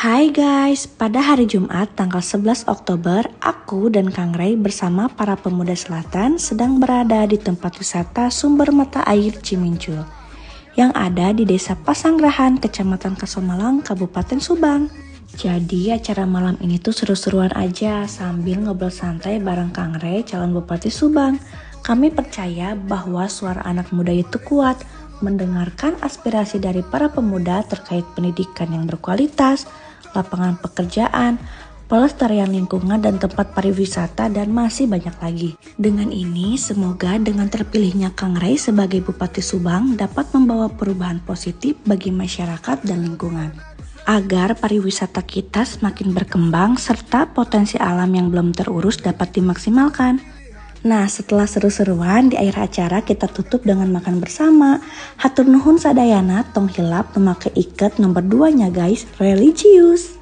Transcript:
Hai guys, pada hari Jumat tanggal 11 Oktober, aku dan Kang Ray bersama para pemuda selatan sedang berada di tempat wisata sumber mata air Cimincul yang ada di Desa Pasanggrahan, Kecamatan Kasomalang, Kabupaten Subang. Jadi acara malam ini tuh seru-seruan aja sambil ngobrol santai bareng Kang Ray, calon Bupati Subang. Kami percaya bahwa suara anak muda itu kuat, mendengarkan aspirasi dari para pemuda terkait pendidikan yang berkualitas, lapangan pekerjaan, pelestarian lingkungan dan tempat pariwisata dan masih banyak lagi. Dengan ini, semoga dengan terpilihnya Kang Rai sebagai Bupati Subang dapat membawa perubahan positif bagi masyarakat dan lingkungan. Agar pariwisata kita semakin berkembang serta potensi alam yang belum terurus dapat dimaksimalkan. Nah, setelah seru-seruan di akhir acara kita tutup dengan makan bersama. Hatur nuhun sadayana tong hilap memakai ikat nomor 2 nya guys, religius.